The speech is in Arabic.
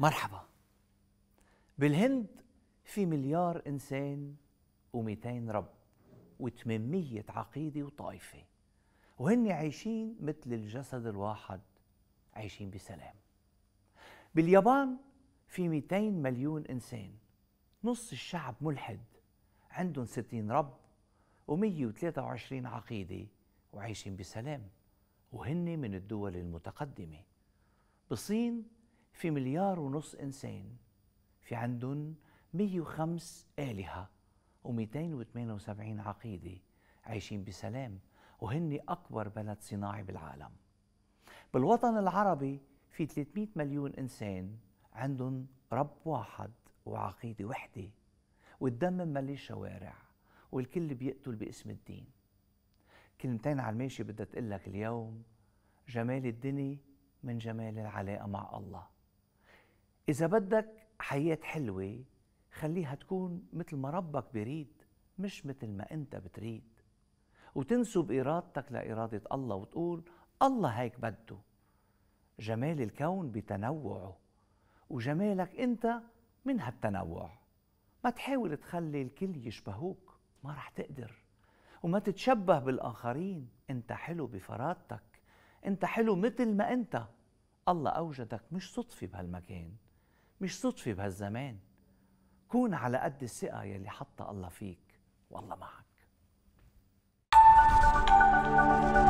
مرحبا بالهند في مليار إنسان و200 رب و800 عقيدة وطائفة وهن عايشين مثل الجسد الواحد عايشين بسلام باليابان في 200 مليون إنسان نص الشعب ملحد عندهم 60 رب و123 عقيدة وعايشين بسلام وهن من الدول المتقدمة بالصين في مليار ونص إنسان في عندهم 105 آلهة و278 عقيدة عايشين بسلام وهن أكبر بلد صناعي بالعالم بالوطن العربي في 300 مليون إنسان عندهم رب واحد وعقيدة وحدة والدم مملي الشوارع والكل بيقتل باسم الدين كلمتين على الماشي بدها تقلك اليوم جمال الدنيا من جمال العلاقة مع الله إذا بدك حياة حلوة خليها تكون مثل ما ربك بريد مش مثل ما أنت بتريد وتنسب إرادتك لإرادة الله وتقول الله هيك بده جمال الكون بتنوعه وجمالك أنت من هالتنوع ما تحاول تخلي الكل يشبهوك ما رح تقدر وما تتشبه بالآخرين أنت حلو بفرادتك أنت حلو مثل ما أنت الله أوجدك مش صدفة بهالمكان مش صدفة بهالزمان كون على قد الثقة يلي حطها الله فيك والله معك